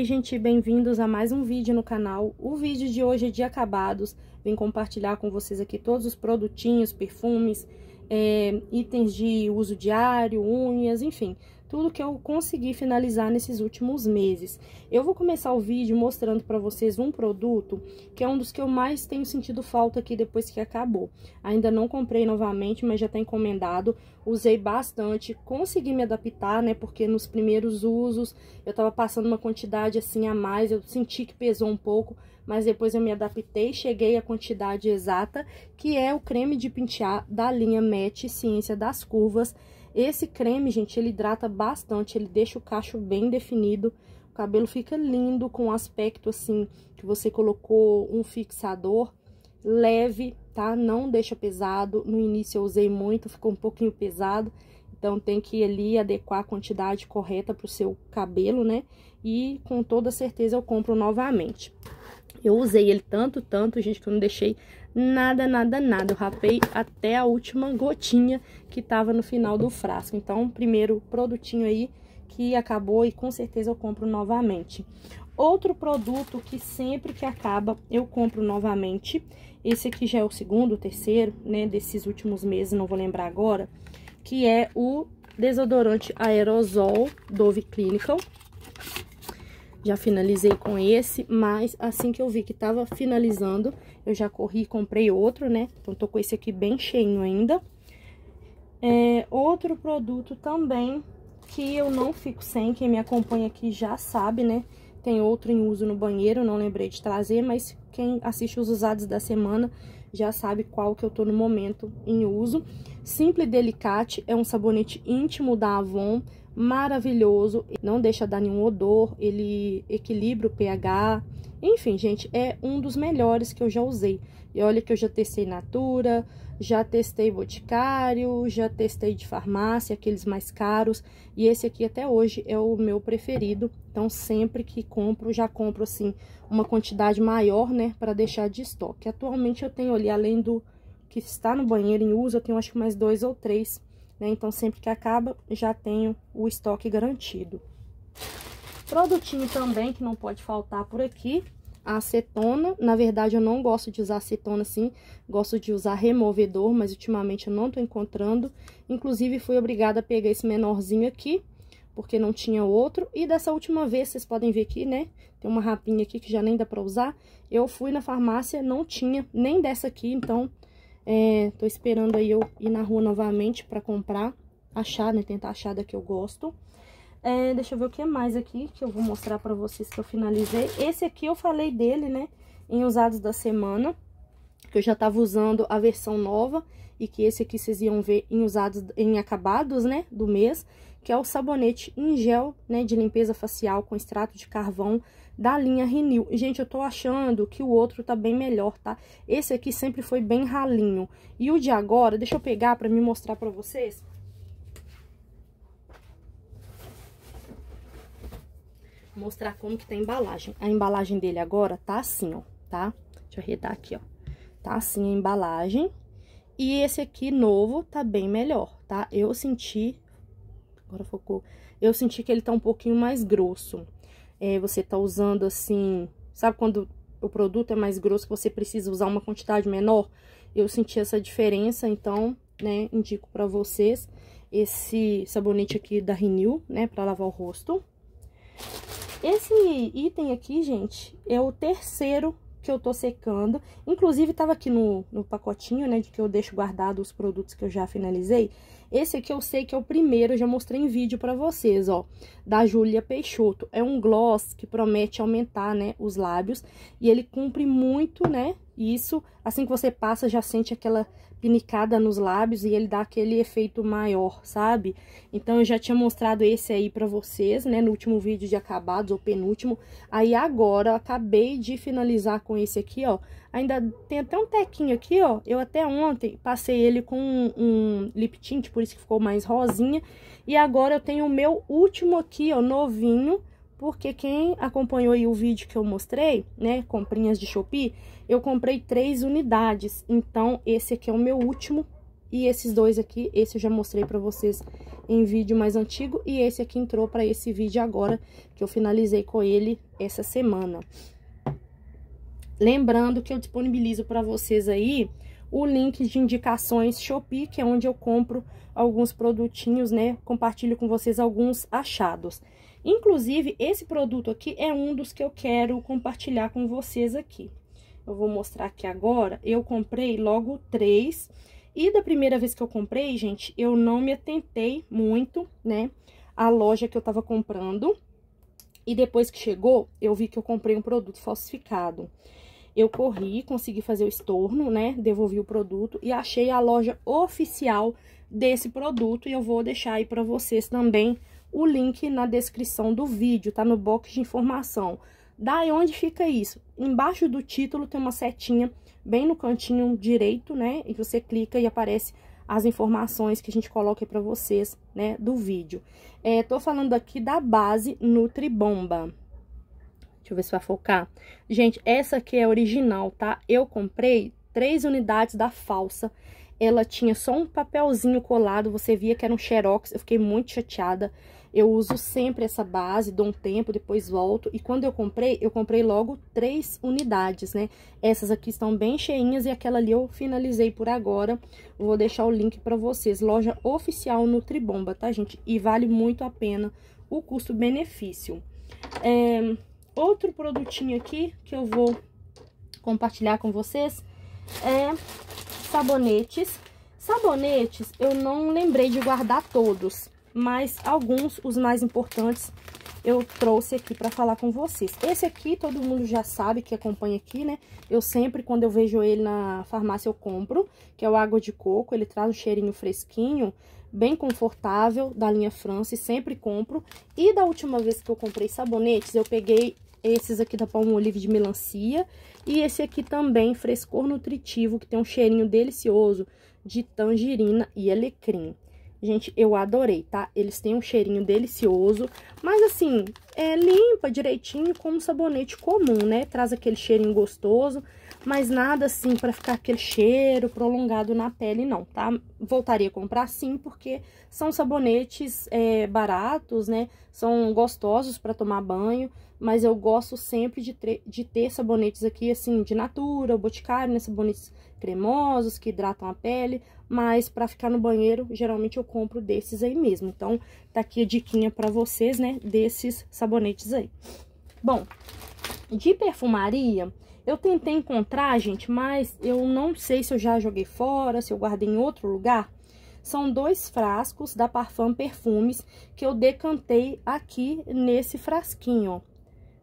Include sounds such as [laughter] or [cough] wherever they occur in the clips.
Oi gente, bem-vindos a mais um vídeo no canal. O vídeo de hoje é de acabados, vim compartilhar com vocês aqui todos os produtinhos, perfumes, é, itens de uso diário, unhas, enfim, tudo que eu consegui finalizar nesses últimos meses. Eu vou começar o vídeo mostrando para vocês um produto que é um dos que eu mais tenho sentido falta aqui depois que acabou. Ainda não comprei novamente, mas já está encomendado. Usei bastante, consegui me adaptar, né? Porque nos primeiros usos eu estava passando uma quantidade assim a mais, eu senti que pesou um pouco, mas depois eu me adaptei, cheguei à quantidade exata, que é o creme de pentear da linha Match Ciência das Curvas. Esse creme, gente, ele hidrata bastante, ele deixa o cacho bem definido, o cabelo fica lindo, com um aspecto assim, que você colocou um fixador leve, tá? Não deixa pesado, no início eu usei muito, ficou um pouquinho pesado, então tem que ali adequar a quantidade correta para o seu cabelo, né? E com toda certeza eu compro novamente. Eu usei ele tanto, tanto, gente, que eu não deixei nada, nada, nada. Eu rapei até a última gotinha que tava no final do frasco. Então, primeiro produtinho aí que acabou e com certeza eu compro novamente. Outro produto que sempre que acaba eu compro novamente. Esse aqui já é o segundo, o terceiro, né, desses últimos meses, não vou lembrar agora. Que é o desodorante aerosol Dove Clinical. Já finalizei com esse, mas assim que eu vi que tava finalizando, eu já corri e comprei outro, né? Então, tô com esse aqui bem cheio ainda. É, outro produto também que eu não fico sem, quem me acompanha aqui já sabe, né? Tem outro em uso no banheiro, não lembrei de trazer, mas quem assiste os usados da semana já sabe qual que eu tô no momento em uso. Simple Delicate é um sabonete íntimo da Avon, maravilhoso, não deixa dar nenhum odor, ele equilibra o pH. Enfim, gente, é um dos melhores que eu já usei. E olha que eu já testei Natura, já testei Boticário, já testei de farmácia, aqueles mais caros. E esse aqui até hoje é o meu preferido. Então, sempre que compro, já compro, assim, uma quantidade maior, né, para deixar de estoque. Atualmente eu tenho ali, além do que está no banheiro em uso, eu tenho acho que mais dois ou três né? Então, sempre que acaba, já tenho o estoque garantido. Produtinho também que não pode faltar por aqui, a acetona. Na verdade, eu não gosto de usar acetona assim, gosto de usar removedor, mas ultimamente eu não tô encontrando. Inclusive, fui obrigada a pegar esse menorzinho aqui, porque não tinha outro. E dessa última vez, vocês podem ver aqui, né? Tem uma rapinha aqui que já nem dá pra usar. Eu fui na farmácia, não tinha nem dessa aqui, então é, tô esperando aí eu ir na rua novamente pra comprar, achar, né? Tentar achar da que eu gosto. É, deixa eu ver o que mais aqui que eu vou mostrar pra vocês que eu finalizei. Esse aqui eu falei dele, né? Em usados da semana, que eu já tava usando a versão nova e que esse aqui vocês iam ver em usados, em acabados, né? Do mês, que é o sabonete em gel, né? De limpeza facial com extrato de carvão da linha Renew. Gente, eu tô achando que o outro tá bem melhor, tá? Esse aqui sempre foi bem ralinho. E o de agora, deixa eu pegar pra me mostrar pra vocês. Mostrar como que tá a embalagem. A embalagem dele agora tá assim, ó, tá? Deixa eu arredar aqui, ó. Tá assim a embalagem. E esse aqui novo tá bem melhor, tá? Eu senti... Agora focou. Eu senti que ele tá um pouquinho mais grosso é, você tá usando assim... Sabe quando o produto é mais grosso que você precisa usar uma quantidade menor? Eu senti essa diferença, então, né, indico pra vocês esse sabonete aqui da Renew, né, pra lavar o rosto. Esse item aqui, gente, é o terceiro que eu tô secando. Inclusive, tava aqui no, no pacotinho, né, de que eu deixo guardado os produtos que eu já finalizei. Esse aqui eu sei que é o primeiro, eu já mostrei em vídeo pra vocês, ó, da Júlia Peixoto. É um gloss que promete aumentar, né, os lábios e ele cumpre muito, né, isso, assim que você passa, já sente aquela pinicada nos lábios e ele dá aquele efeito maior, sabe? Então, eu já tinha mostrado esse aí pra vocês, né, no último vídeo de acabados, ou penúltimo. Aí, agora, acabei de finalizar com esse aqui, ó. Ainda tem até um tequinho aqui, ó. Eu até ontem passei ele com um, um lip tint, por isso que ficou mais rosinha. E agora eu tenho o meu último aqui, ó, novinho, porque quem acompanhou aí o vídeo que eu mostrei, né, comprinhas de Shopee, eu comprei três unidades, então esse aqui é o meu último e esses dois aqui, esse eu já mostrei pra vocês em vídeo mais antigo e esse aqui entrou pra esse vídeo agora, que eu finalizei com ele essa semana. Lembrando que eu disponibilizo pra vocês aí o link de indicações Shopee, que é onde eu compro alguns produtinhos, né? Compartilho com vocês alguns achados. Inclusive, esse produto aqui é um dos que eu quero compartilhar com vocês aqui eu vou mostrar aqui agora, eu comprei logo três. E da primeira vez que eu comprei, gente, eu não me atentei muito, né, à loja que eu tava comprando. E depois que chegou, eu vi que eu comprei um produto falsificado. Eu corri, consegui fazer o estorno, né, devolvi o produto e achei a loja oficial desse produto. E eu vou deixar aí pra vocês também o link na descrição do vídeo, tá no box de informação. Daí onde fica isso? Embaixo do título tem uma setinha bem no cantinho direito, né? E você clica e aparece as informações que a gente coloca para vocês, né, do vídeo. É, tô falando aqui da base Nutribomba. Deixa eu ver se vai focar. Gente, essa aqui é original, tá? Eu comprei três unidades da falsa. Ela tinha só um papelzinho colado, você via que era um xerox, eu fiquei muito chateada. Eu uso sempre essa base, dou um tempo, depois volto. E quando eu comprei, eu comprei logo três unidades, né? Essas aqui estão bem cheinhas e aquela ali eu finalizei por agora. Vou deixar o link para vocês. Loja oficial Nutribomba, tá, gente? E vale muito a pena o custo-benefício. É, outro produtinho aqui que eu vou compartilhar com vocês é sabonetes. Sabonetes eu não lembrei de guardar todos mas alguns, os mais importantes, eu trouxe aqui para falar com vocês. Esse aqui todo mundo já sabe que acompanha aqui, né? Eu sempre, quando eu vejo ele na farmácia, eu compro, que é o água de coco. Ele traz um cheirinho fresquinho, bem confortável, da linha France, sempre compro. E da última vez que eu comprei sabonetes, eu peguei esses aqui da Palmolive Olive de melancia e esse aqui também, frescor nutritivo, que tem um cheirinho delicioso de tangerina e alecrim. Gente, eu adorei, tá? Eles têm um cheirinho delicioso, mas assim, é limpa direitinho como um sabonete comum, né? Traz aquele cheirinho gostoso mas nada assim para ficar aquele cheiro prolongado na pele, não, tá? Voltaria a comprar sim, porque são sabonetes é, baratos, né? São gostosos para tomar banho, mas eu gosto sempre de, de ter sabonetes aqui, assim, de Natura, Boticário, né? Sabonetes cremosos que hidratam a pele, mas para ficar no banheiro, geralmente eu compro desses aí mesmo. Então, tá aqui a diquinha para vocês, né? Desses sabonetes aí. Bom, de perfumaria, eu tentei encontrar, gente, mas eu não sei se eu já joguei fora, se eu guardei em outro lugar. São dois frascos da Parfum Perfumes que eu decantei aqui nesse frasquinho, ó.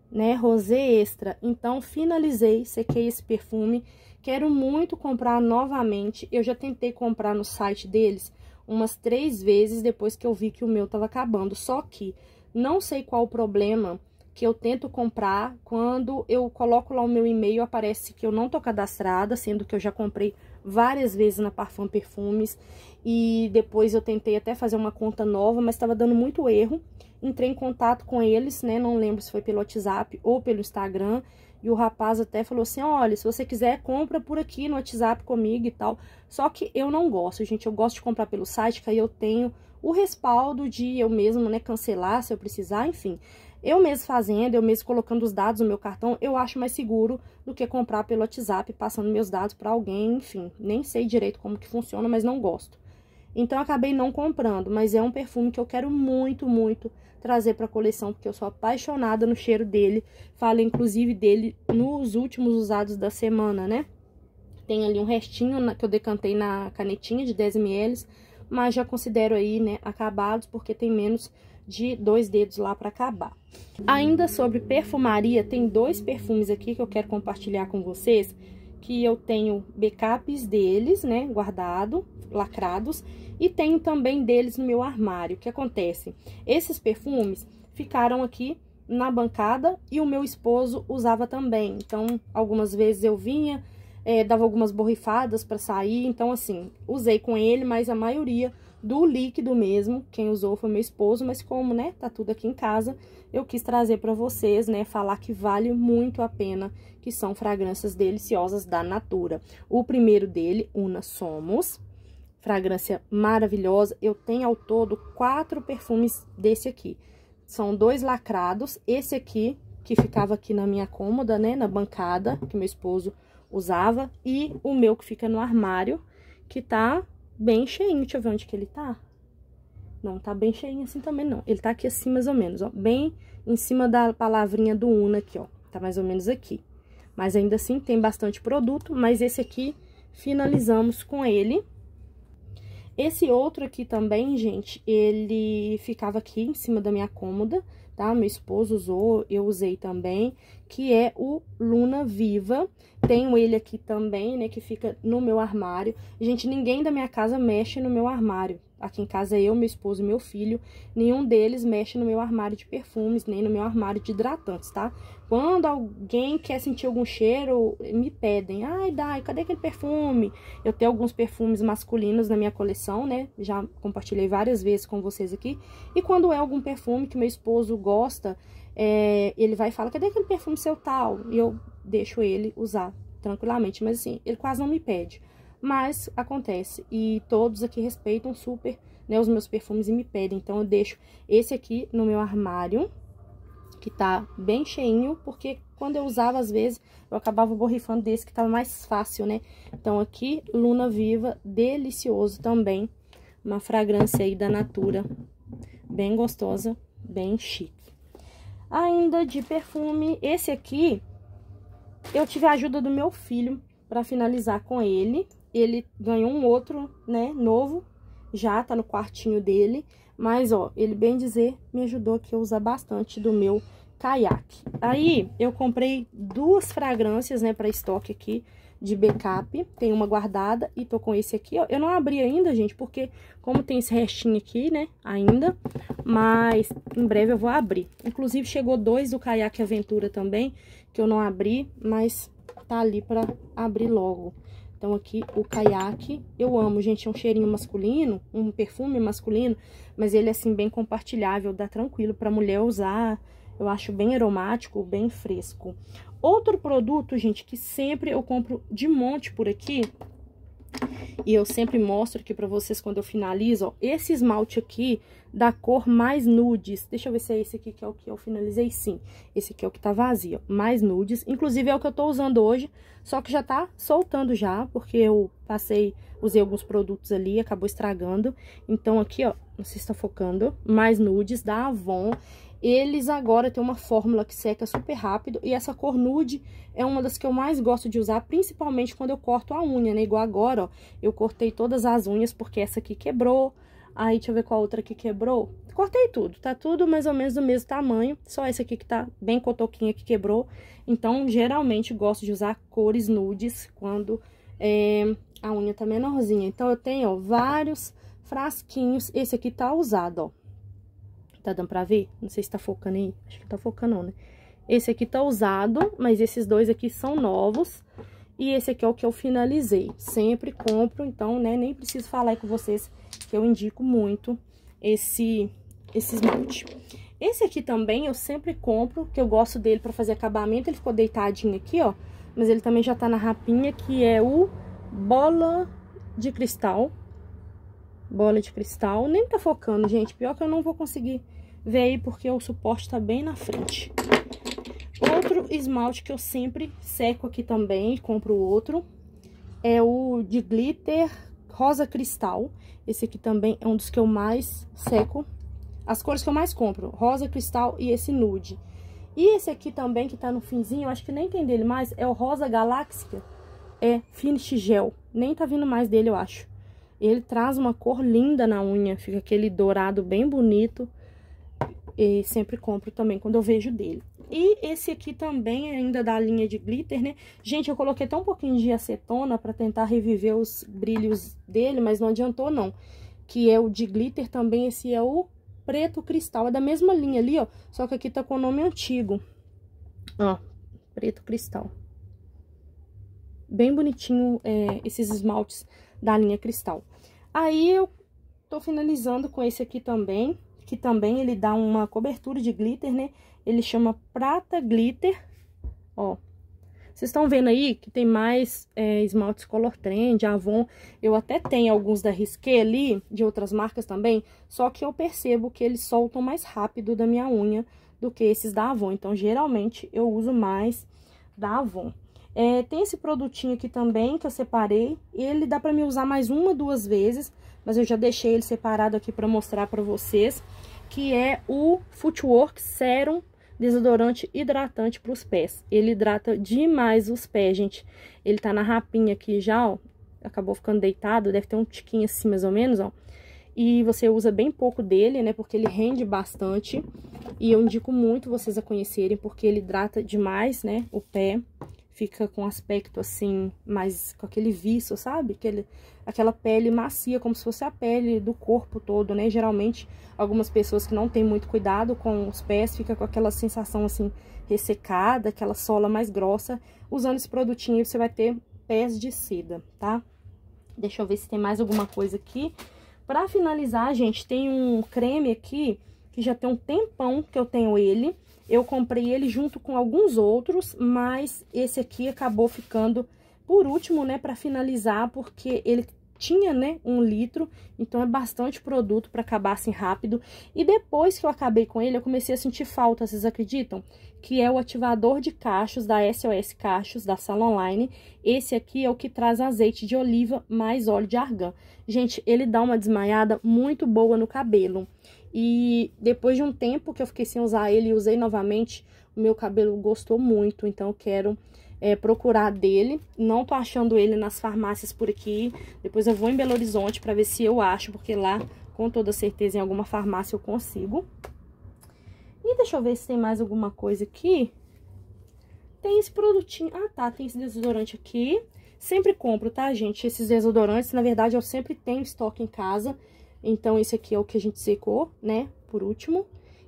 Né, rosé extra. Então, finalizei, sequei esse perfume. Quero muito comprar novamente. Eu já tentei comprar no site deles umas três vezes depois que eu vi que o meu tava acabando. Só que não sei qual o problema que eu tento comprar, quando eu coloco lá o meu e-mail, aparece que eu não tô cadastrada, sendo que eu já comprei várias vezes na Parfum Perfumes, e depois eu tentei até fazer uma conta nova, mas estava dando muito erro, entrei em contato com eles, né, não lembro se foi pelo WhatsApp ou pelo Instagram, e o rapaz até falou assim, olha, se você quiser, compra por aqui no WhatsApp comigo e tal. Só que eu não gosto, gente, eu gosto de comprar pelo site, que aí eu tenho o respaldo de eu mesmo, né, cancelar se eu precisar, enfim eu mesmo fazendo, eu mesmo colocando os dados no meu cartão, eu acho mais seguro do que comprar pelo WhatsApp, passando meus dados para alguém, enfim, nem sei direito como que funciona, mas não gosto. Então, acabei não comprando, mas é um perfume que eu quero muito, muito trazer para a coleção, porque eu sou apaixonada no cheiro dele. Falei, inclusive, dele nos últimos usados da semana, né? Tem ali um restinho que eu decantei na canetinha de 10ml, mas já considero aí, né, acabados, porque tem menos de dois dedos lá para acabar. Ainda sobre perfumaria, tem dois perfumes aqui que eu quero compartilhar com vocês, que eu tenho backups deles, né, guardado, lacrados, e tenho também deles no meu armário. O que acontece? Esses perfumes ficaram aqui na bancada e o meu esposo usava também. Então, algumas vezes eu vinha, é, dava algumas borrifadas para sair, então assim, usei com ele, mas a maioria do líquido mesmo. Quem usou foi meu esposo, mas como, né, tá tudo aqui em casa, eu quis trazer para vocês, né, falar que vale muito a pena, que são fragrâncias deliciosas da Natura. O primeiro dele, Una Somos, fragrância maravilhosa. Eu tenho ao todo quatro perfumes desse aqui. São dois lacrados, esse aqui, que ficava aqui na minha cômoda, né, na bancada, que meu esposo usava, e o meu que fica no armário, que tá bem cheinho. Deixa eu ver onde que ele tá. Não, tá bem cheinho assim também não. Ele tá aqui assim mais ou menos, ó. Bem em cima da palavrinha do Una aqui, ó. Tá mais ou menos aqui. Mas ainda assim tem bastante produto, mas esse aqui finalizamos com ele. Esse outro aqui também, gente, ele ficava aqui em cima da minha cômoda tá? Meu esposo usou, eu usei também, que é o Luna Viva. Tenho ele aqui também, né, que fica no meu armário. Gente, ninguém da minha casa mexe no meu armário. Aqui em casa é eu, meu esposo e meu filho. Nenhum deles mexe no meu armário de perfumes, nem no meu armário de hidratantes, tá? Quando alguém quer sentir algum cheiro, me pedem. Ai, Dai, cadê aquele perfume? Eu tenho alguns perfumes masculinos na minha coleção, né? Já compartilhei várias vezes com vocês aqui. E quando é algum perfume que meu esposo gosta, é, ele vai e fala, cadê aquele perfume seu tal? E eu deixo ele usar tranquilamente. Mas assim, ele quase não me pede. Mas acontece, e todos aqui respeitam super né, os meus perfumes e me pedem. Então, eu deixo esse aqui no meu armário, que tá bem cheinho, porque quando eu usava, às vezes, eu acabava borrifando desse que tava mais fácil, né? Então, aqui, Luna Viva, delicioso também. Uma fragrância aí da Natura, bem gostosa, bem chique. Ainda de perfume, esse aqui, eu tive a ajuda do meu filho para finalizar com ele, ele ganhou um outro, né, novo, já tá no quartinho dele, mas ó, ele bem dizer me ajudou aqui a usar bastante do meu caiaque. Aí eu comprei duas fragrâncias, né, para estoque aqui de backup, tem uma guardada e tô com esse aqui, ó. Eu não abri ainda, gente, porque como tem esse restinho aqui, né, ainda, mas em breve eu vou abrir. Inclusive chegou dois do Caiaque Aventura também, que eu não abri, mas tá ali pra abrir logo. Então, aqui o caiaque, eu amo, gente, é um cheirinho masculino, um perfume masculino, mas ele é, assim, bem compartilhável, dá tranquilo pra mulher usar, eu acho bem aromático, bem fresco. Outro produto, gente, que sempre eu compro de monte por aqui, e eu sempre mostro aqui pra vocês quando eu finalizo, ó, esse esmalte aqui da cor mais nudes. Deixa eu ver se é esse aqui que é o que eu finalizei, sim. Esse aqui é o que tá vazio, mais nudes. Inclusive, é o que eu tô usando hoje, só que já tá soltando já, porque eu passei, usei alguns produtos ali, acabou estragando. Então, aqui, ó, não sei se tá focando, mais nudes da Avon. Eles agora têm uma fórmula que seca super rápido e essa cor nude é uma das que eu mais gosto de usar, principalmente quando eu corto a unha, né? Igual agora, ó, eu cortei todas as unhas porque essa aqui quebrou, aí deixa eu ver qual outra que quebrou. Cortei tudo, tá tudo mais ou menos do mesmo tamanho, só essa aqui que tá bem cotoquinha que quebrou. Então, geralmente, gosto de usar cores nudes quando é, a unha tá menorzinha. Então, eu tenho, ó, vários frasquinhos, esse aqui tá usado, ó. Tá dando pra ver? Não sei se tá focando aí. Acho que tá focando não, né? Esse aqui tá usado, mas esses dois aqui são novos. E esse aqui é o que eu finalizei. Sempre compro, então, né? Nem preciso falar aí com vocês que eu indico muito esse, esse esmalte. Esse aqui também eu sempre compro, que eu gosto dele pra fazer acabamento. Ele ficou deitadinho aqui, ó. Mas ele também já tá na rapinha, que é o Bola de Cristal. Bola de Cristal. Nem tá focando, gente. Pior que eu não vou conseguir Vê aí porque o suporte tá bem na frente. Outro esmalte que eu sempre seco aqui também, compro outro, é o de glitter rosa cristal. Esse aqui também é um dos que eu mais seco. As cores que eu mais compro, rosa cristal e esse nude. E esse aqui também, que tá no finzinho, eu acho que nem tem dele mais, é o rosa galáxica, é finish gel. Nem tá vindo mais dele, eu acho. Ele traz uma cor linda na unha, fica aquele dourado bem bonito e sempre compro também quando eu vejo dele. E esse aqui também, ainda da linha de glitter, né? Gente, eu coloquei até um pouquinho de acetona pra tentar reviver os brilhos dele, mas não adiantou não. Que é o de glitter também, esse é o preto cristal. É da mesma linha ali, ó, só que aqui tá com o nome antigo. Ó, preto cristal. Bem bonitinho é, esses esmaltes da linha cristal. Aí eu tô finalizando com esse aqui também, que também ele dá uma cobertura de glitter, né? Ele chama Prata Glitter, ó. Vocês estão vendo aí que tem mais é, esmaltes Color Trend, Avon. Eu até tenho alguns da Risqué ali, de outras marcas também, só que eu percebo que eles soltam mais rápido da minha unha do que esses da Avon. Então, geralmente, eu uso mais da Avon. É, tem esse produtinho aqui também, que eu separei. Ele dá pra me usar mais uma, duas vezes, mas eu já deixei ele separado aqui para mostrar para vocês, que é o Footwork Serum desodorante hidratante para os pés. Ele hidrata demais os pés, gente. Ele tá na rapinha aqui já, ó. Acabou ficando deitado, deve ter um tiquinho assim mais ou menos, ó. E você usa bem pouco dele, né, porque ele rende bastante. E eu indico muito vocês a conhecerem, porque ele hidrata demais, né, o pé fica com aspecto assim, mais com aquele viço, sabe? Aquele, aquela pele macia, como se fosse a pele do corpo todo, né? Geralmente, algumas pessoas que não têm muito cuidado com os pés, fica com aquela sensação assim, ressecada, aquela sola mais grossa. Usando esse produtinho, você vai ter pés de seda, tá? Deixa eu ver se tem mais alguma coisa aqui. Pra finalizar, gente, tem um creme aqui, que já tem um tempão que eu tenho ele, eu comprei ele junto com alguns outros, mas esse aqui acabou ficando por último, né, para finalizar, porque ele tinha, né, um litro, então é bastante produto para acabar assim rápido. E depois que eu acabei com ele, eu comecei a sentir falta, vocês acreditam? Que é o ativador de cachos da SOS Cachos, da Sala Online. Esse aqui é o que traz azeite de oliva mais óleo de argan. Gente, ele dá uma desmaiada muito boa no cabelo. E depois de um tempo que eu fiquei sem usar ele e usei novamente, o meu cabelo gostou muito, então eu quero é, procurar dele. Não tô achando ele nas farmácias por aqui. Depois eu vou em Belo Horizonte para ver se eu acho, porque lá, com toda certeza, em alguma farmácia eu consigo. E deixa eu ver se tem mais alguma coisa aqui. Tem esse produtinho... Ah, tá, tem esse desodorante aqui. Sempre compro, tá, gente? Esses desodorantes, na verdade, eu sempre tenho estoque em casa. Então, esse aqui é o que a gente secou, né, por último,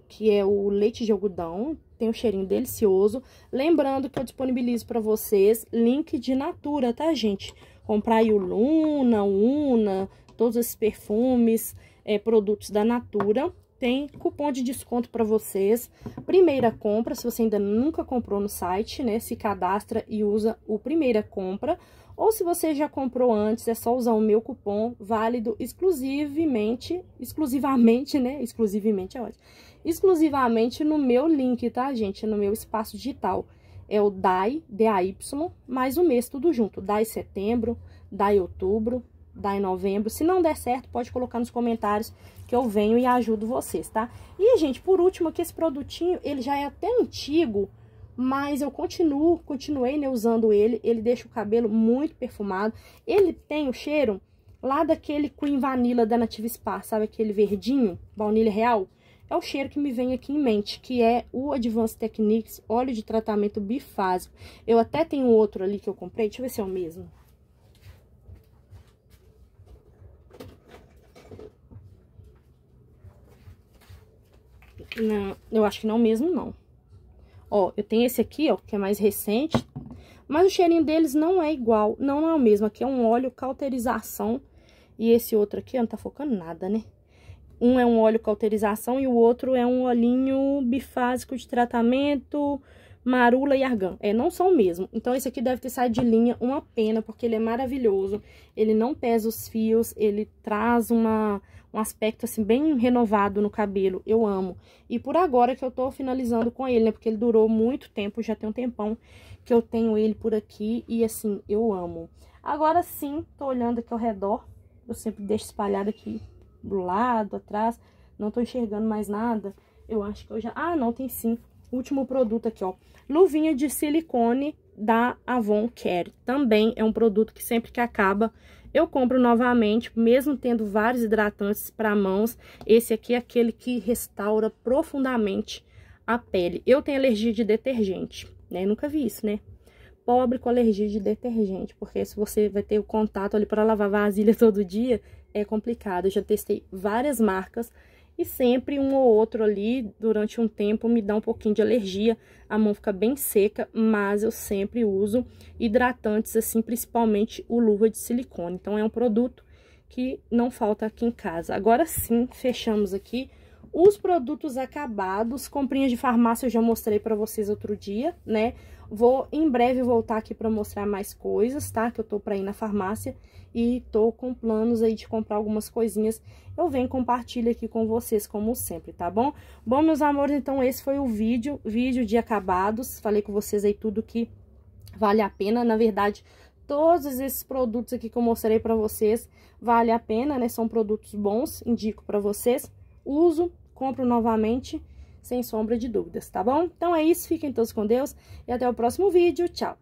que é o leite de algodão, tem um cheirinho delicioso. Lembrando que eu disponibilizo para vocês link de Natura, tá, gente? Comprar aí o Luna, o Una, todos esses perfumes, é, produtos da Natura, tem cupom de desconto para vocês. Primeira compra, se você ainda nunca comprou no site, né? Se cadastra e usa o primeira compra. Ou se você já comprou antes, é só usar o meu cupom válido exclusivamente, exclusivamente, né? Exclusivamente é ótimo. Exclusivamente no meu link, tá, gente? No meu espaço digital. É o DAI, D-A-Y, mais o um mês tudo junto. DAI setembro, DAI outubro, dar em novembro. Se não der certo, pode colocar nos comentários que eu venho e ajudo vocês, tá? E, gente, por último, aqui esse produtinho, ele já é até antigo, mas eu continuo, continuei, né, usando ele. Ele deixa o cabelo muito perfumado. Ele tem o cheiro lá daquele Queen vanilla da Native Spa, sabe? Aquele verdinho, baunilha real. É o cheiro que me vem aqui em mente, que é o Advanced Techniques óleo de tratamento bifásico. Eu até tenho outro ali que eu comprei, deixa eu ver se é o mesmo. Não, eu acho que não mesmo, não. Ó, eu tenho esse aqui, ó, que é mais recente. Mas o cheirinho deles não é igual, não, não é o mesmo. Aqui é um óleo cauterização. E esse outro aqui, ó, não tá focando nada, né? Um é um óleo cauterização e o outro é um olhinho bifásico de tratamento Marula e Argan. É, não são mesmo. Então, esse aqui deve ter saído de linha, uma pena, porque ele é maravilhoso. Ele não pesa os fios, ele traz uma, um aspecto, assim, bem renovado no cabelo. Eu amo. E por agora que eu tô finalizando com ele, né? Porque ele durou muito tempo, já tem um tempão que eu tenho ele por aqui. E, assim, eu amo. Agora sim, tô olhando aqui ao redor. Eu sempre deixo espalhado aqui do lado, atrás. Não tô enxergando mais nada. Eu acho que eu já... Ah, não, tem cinco último produto aqui, ó. Luvinha de silicone da Avon Care. Também é um produto que sempre que acaba, eu compro novamente, mesmo tendo vários hidratantes para mãos. Esse aqui é aquele que restaura profundamente a pele. Eu tenho alergia de detergente, né? Nunca vi isso, né? Pobre com alergia de detergente, porque se você vai ter o contato ali para lavar vasilha [laughs] todo dia, é complicado. Eu já testei várias marcas e sempre um ou outro ali, durante um tempo, me dá um pouquinho de alergia, a mão fica bem seca, mas eu sempre uso hidratantes, assim, principalmente o luva de silicone. Então, é um produto que não falta aqui em casa. Agora sim, fechamos aqui os produtos acabados, comprinhas de farmácia eu já mostrei para vocês outro dia, né? Vou em breve voltar aqui para mostrar mais coisas, tá? Que eu tô para ir na farmácia e tô com planos aí de comprar algumas coisinhas. Eu venho compartilho aqui com vocês, como sempre, tá bom? Bom, meus amores, então esse foi o vídeo, vídeo de acabados. Falei com vocês aí tudo que vale a pena. Na verdade, todos esses produtos aqui que eu mostrei para vocês vale a pena, né? São produtos bons, indico para vocês. Uso, compro novamente sem sombra de dúvidas, tá bom? Então é isso, fiquem todos com Deus e até o próximo vídeo. Tchau!